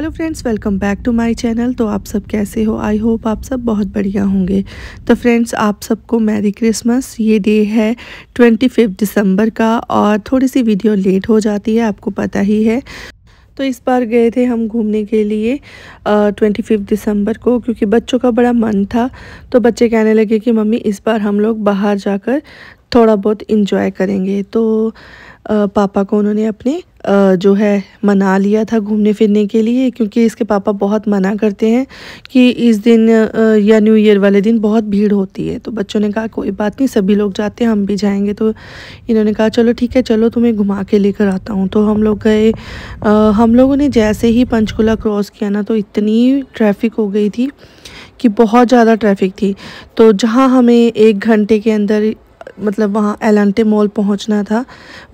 hello friends welcome back to my channel तो आप सब कैसे हो आई होप आप सब बहुत बढ़िया होंगे तो फ्रेंड्स आप सबको मैरी क्रिसमस ये डे है ट्वेंटी फिफ्थ दिसंबर का और थोड़ी सी वीडियो लेट हो जाती है आपको पता ही है तो इस बार गए थे हम घूमने के लिए ट्वेंटी फिफ्थ दिसंबर को क्योंकि बच्चों का बड़ा मन था तो बच्चे कहने लगे कि मम्मी इस बार हम लोग बाहर जाकर थोड़ा बहुत इन्जॉय करेंगे तो पापा को उन्होंने अपने जो है मना लिया था घूमने फिरने के लिए क्योंकि इसके पापा बहुत मना करते हैं कि इस दिन या न्यू ईयर वाले दिन बहुत भीड़ होती है तो बच्चों ने कहा कोई बात नहीं सभी लोग जाते हैं हम भी जाएंगे तो इन्होंने कहा चलो ठीक है चलो तुम्हें घुमा के लेकर आता हूँ तो हम लोग गए हम लोगों ने जैसे ही पंचकूला क्रॉस किया ना तो इतनी ट्रैफिक हो गई थी कि बहुत ज़्यादा ट्रैफिक थी तो जहाँ हमें एक घंटे के अंदर मतलब वहाँ एलान्टे मॉल पहुँचना था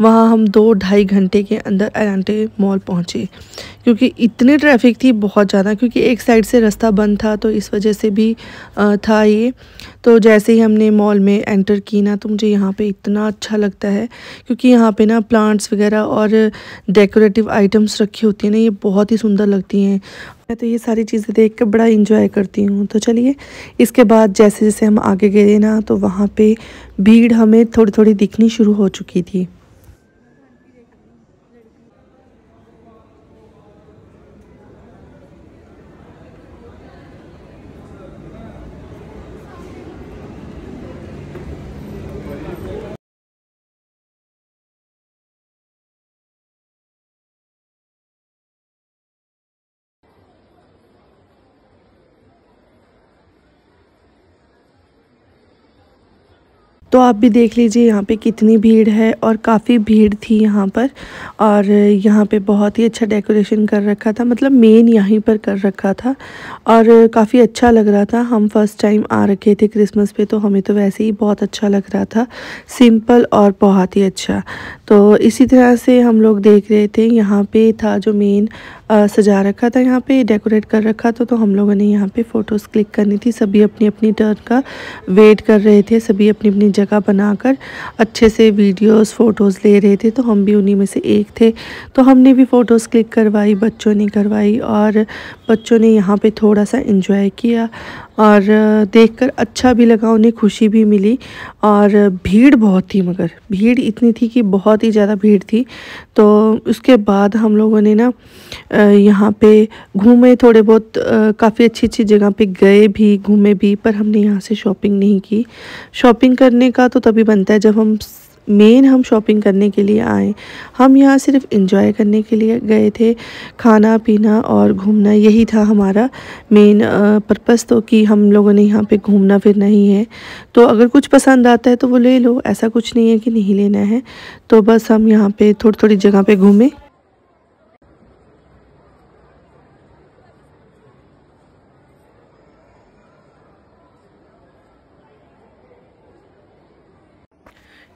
वहाँ हम दो ढाई घंटे के अंदर एलान्टे मॉल पहुँचे क्योंकि इतनी ट्रैफिक थी बहुत ज़्यादा क्योंकि एक साइड से रास्ता बंद था तो इस वजह से भी था ये तो जैसे ही हमने मॉल में एंटर की ना तो मुझे यहाँ पे इतना अच्छा लगता है क्योंकि यहाँ पे ना प्लांट्स वगैरह और डेकोरेटिव आइटम्स रखी होती हैं ना ये बहुत ही सुंदर लगती हैं मैं तो ये सारी चीज़ें देख कर बड़ा इन्जॉय करती हूँ तो चलिए इसके बाद जैसे जैसे हम आगे गए ना तो वहाँ पे भीड़ हमें थोड़ी थोड़ी दिखनी शुरू हो चुकी थी तो आप भी देख लीजिए यहाँ पे कितनी भीड़ है और काफ़ी भीड़ थी यहाँ पर और यहाँ पे बहुत ही अच्छा डेकोरेशन कर रखा था मतलब मेन यहीं पर कर रखा था और काफ़ी अच्छा लग रहा था हम फर्स्ट टाइम आ रखे थे क्रिसमस पे तो हमें तो वैसे ही बहुत अच्छा लग रहा था सिंपल और बहुत ही अच्छा तो इसी तरह से हम लोग देख रहे थे यहाँ पे था जो मेन सजा रखा था यहाँ पे डेकोरेट कर रखा था तो हम लोगों ने यहाँ पे फ़ोटोज़ क्लिक करनी थी सभी अपनी अपनी टर्न का वेट कर रहे थे सभी अपनी अपनी जगह जगह बनाकर अच्छे से वीडियोस फ़ोटोज़ ले रहे थे तो हम भी उन्हीं में से एक थे तो हमने भी फ़ोटोज़ क्लिक करवाई बच्चों ने करवाई और बच्चों ने यहाँ पे थोड़ा सा इंजॉय किया और देखकर अच्छा भी लगा उन्हें खुशी भी मिली और भीड़ बहुत थी मगर भीड़ इतनी थी कि बहुत ही ज़्यादा भीड़ थी तो उसके बाद हम लोगों ने ना यहाँ पे घूमे थोड़े बहुत काफ़ी अच्छी अच्छी जगह पे गए भी घूमे भी पर हमने यहाँ से शॉपिंग नहीं की शॉपिंग करने का तो तभी बनता है जब हम मेन हम शॉपिंग करने के लिए आए हम यहाँ सिर्फ इन्जॉय करने के लिए गए थे खाना पीना और घूमना यही था हमारा मेन पर्पस तो कि हम लोगों ने यहाँ पे घूमना फिरना ही है तो अगर कुछ पसंद आता है तो वो ले लो ऐसा कुछ नहीं है कि नहीं लेना है तो बस हम यहाँ पे थोड़ी थोड़ी जगह पे घूमें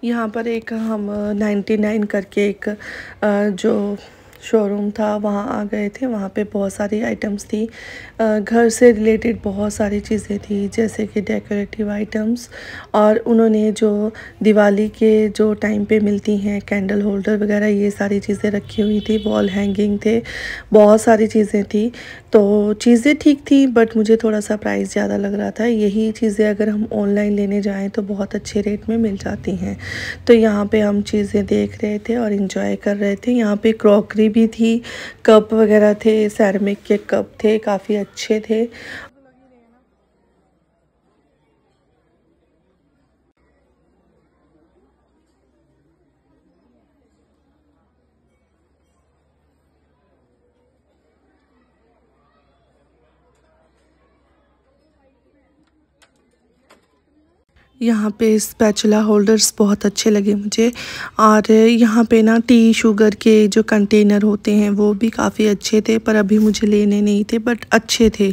यहाँ पर एक हम 99 करके एक जो शोरूम था वहाँ आ गए थे वहाँ पे बहुत सारी आइटम्स थी घर से रिलेटेड बहुत सारी चीज़ें थी जैसे कि डेकोरेटिव आइटम्स और उन्होंने जो दिवाली के जो टाइम पे मिलती हैं कैंडल होल्डर वगैरह ये सारी चीज़ें रखी हुई थी वॉल हैंगिंग थे बहुत सारी चीज़ें थी तो चीज़ें ठीक थी बट मुझे थोड़ा सा प्राइस ज़्यादा लग रहा था यही चीज़ें अगर हम ऑनलाइन लेने जाएँ तो बहुत अच्छे रेट में मिल जाती हैं तो यहाँ पर हम चीज़ें देख रहे थे और इन्जॉय कर रहे थे यहाँ पर क्रॉकरी भी थी कप वगैरह थे सैरमिक के कप थे काफ़ी अच्छे थे यहाँ पे स्पैचुला होल्डर्स बहुत अच्छे लगे मुझे और यहाँ पे ना टी शुगर के जो कंटेनर होते हैं वो भी काफ़ी अच्छे थे पर अभी मुझे लेने नहीं थे बट अच्छे थे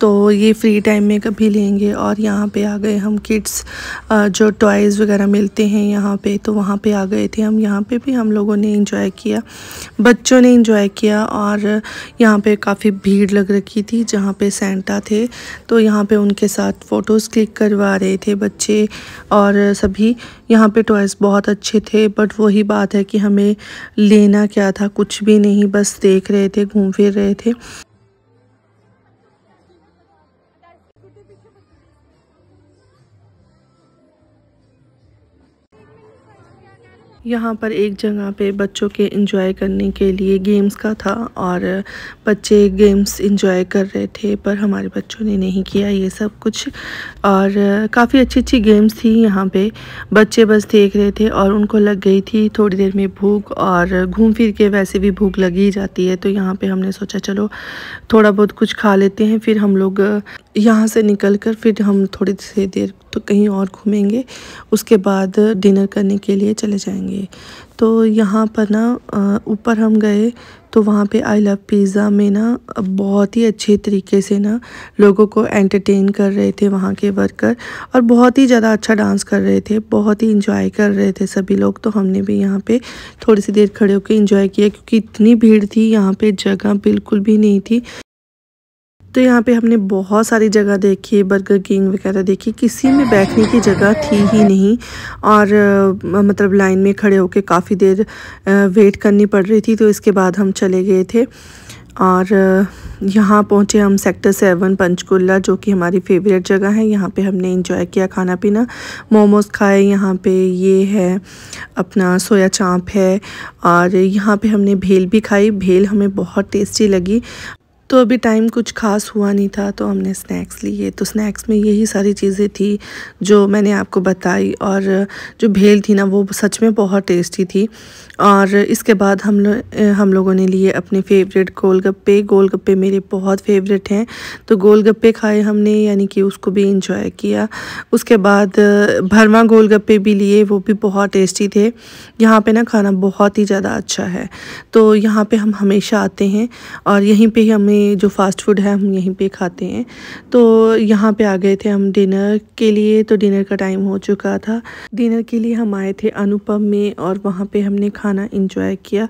तो ये फ्री टाइम में कभी लेंगे और यहाँ पे आ गए हम किड्स जो टॉयज़ वगैरह मिलते हैं यहाँ पे तो वहाँ पे आ गए थे हम यहाँ पे भी हम लोगों ने इंजॉय किया बच्चों ने इंजॉय किया और यहाँ पर काफ़ी भीड़ लग रखी थी जहाँ पर सेंटा थे तो यहाँ पर उनके साथ फ़ोटोज़ क्लिक करवा रहे थे बच्चे थे और सभी यहाँ पे टॉयज़ बहुत अच्छे थे बट वही बात है कि हमें लेना क्या था कुछ भी नहीं बस देख रहे थे घूम फिर रहे थे यहाँ पर एक जगह पे बच्चों के एंजॉय करने के लिए गेम्स का था और बच्चे गेम्स एंजॉय कर रहे थे पर हमारे बच्चों ने नहीं किया ये सब कुछ और काफ़ी अच्छी अच्छी गेम्स थी यहाँ पे बच्चे बस देख रहे थे और उनको लग गई थी थोड़ी देर में भूख और घूम फिर के वैसे भी भूख लगी ही जाती है तो यहाँ पर हमने सोचा चलो थोड़ा बहुत कुछ खा लेते हैं फिर हम लोग यहाँ से निकल कर फिर हम थोड़ी सी देर तो कहीं और घूमेंगे उसके बाद डिनर करने के लिए चले जाएंगे तो यहाँ पर ना ऊपर हम गए तो वहाँ पे आई लव पिज़्ज़ा में ना बहुत ही अच्छे तरीके से ना लोगों को एंटरटेन कर रहे थे वहाँ के वर्कर और बहुत ही ज़्यादा अच्छा डांस कर रहे थे बहुत ही इंजॉय कर रहे थे सभी लोग तो हमने भी यहाँ पे थोड़ी सी देर खड़े होकर इंजॉय किया क्योंकि इतनी भीड़ थी यहाँ पर जगह बिल्कुल भी नहीं थी तो यहाँ पे हमने बहुत सारी जगह देखी बर्गर किंग वगैरह देखी किसी में बैठने की जगह थी ही नहीं और आ, मतलब लाइन में खड़े होकर काफ़ी देर आ, वेट करनी पड़ रही थी तो इसके बाद हम चले गए थे और यहाँ पहुँचे हम सेक्टर सेवन पंचकुला जो कि हमारी फेवरेट जगह है यहाँ पे हमने इंजॉय किया खाना पीना मोमोज खाए यहाँ पे ये है अपना सोया चाप है और यहाँ पे हमने भेल भी खाई भेल हमें बहुत टेस्टी लगी तो अभी टाइम कुछ खास हुआ नहीं था तो हमने स्नैक्स लिए तो स्नैक्स में यही सारी चीज़ें थी जो मैंने आपको बताई और जो भेल थी ना वो सच में बहुत टेस्टी थी और इसके बाद हम लोग हम लोगों ने लिए अपने फेवरेट गोलगप्पे गोलगप्पे मेरे बहुत फेवरेट हैं तो गोलगप्पे खाए हमने यानी कि उसको भी इंजॉय किया उसके बाद भरमा गोलगप्पे भी लिए वो भी बहुत टेस्टी थे यहाँ पे ना खाना बहुत ही ज़्यादा अच्छा है तो यहाँ पे हम हमेशा आते हैं और यहीं पे हमें में जो फ़ास्ट फूड है हम यहीं पे खाते हैं तो यहाँ पे आ गए थे हम डिनर के लिए तो डिनर का टाइम हो चुका था डिनर के लिए हम आए थे अनुपम में और वहाँ पे हमने खाना इंजॉय किया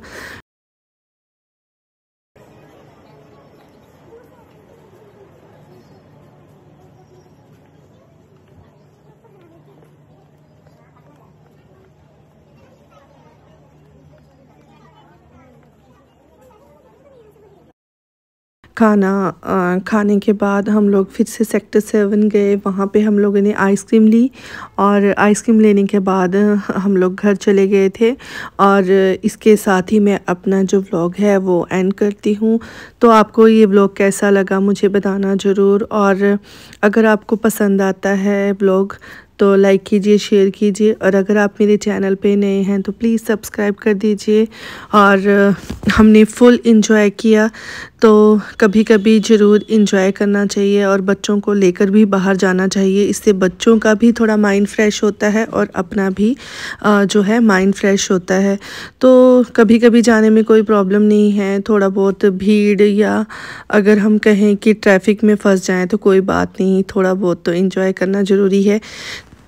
खाना खाने के बाद हम लोग फिर से सेक्टर सेवन गए वहाँ पे हम लोगों ने आइसक्रीम ली और आइसक्रीम लेने के बाद हम लोग घर चले गए थे और इसके साथ ही मैं अपना जो व्लॉग है वो एंड करती हूँ तो आपको ये व्लॉग कैसा लगा मुझे बताना ज़रूर और अगर आपको पसंद आता है व्लॉग तो लाइक कीजिए शेयर कीजिए और अगर आप मेरे चैनल पे नए हैं तो प्लीज़ सब्सक्राइब कर दीजिए और हमने फुल इन्जॉय किया तो कभी कभी ज़रूर इंजॉय करना चाहिए और बच्चों को लेकर भी बाहर जाना चाहिए इससे बच्चों का भी थोड़ा माइंड फ्रेश होता है और अपना भी जो है माइंड फ्रेश होता है तो कभी कभी जाने में कोई प्रॉब्लम नहीं है थोड़ा बहुत भीड़ या अगर हम कहें कि ट्रैफिक में फंस जाएँ तो कोई बात नहीं थोड़ा बहुत तो इंजॉय करना ज़रूरी है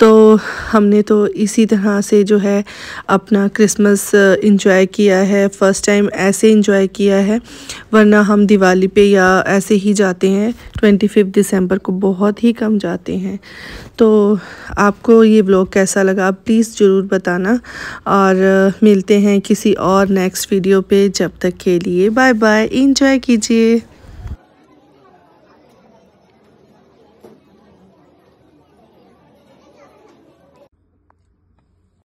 तो हमने तो इसी तरह से जो है अपना क्रिसमस इंजॉय uh, किया है फ़र्स्ट टाइम ऐसे इंजॉय किया है वरना हम दिवाली पे या ऐसे ही जाते हैं ट्वेंटी फिफ्थ दिसंबर को बहुत ही कम जाते हैं तो आपको ये ब्लॉग कैसा लगा प्लीज़ ज़रूर बताना और uh, मिलते हैं किसी और नेक्स्ट वीडियो पे जब तक के लिए बाय बाय इंजॉय कीजिए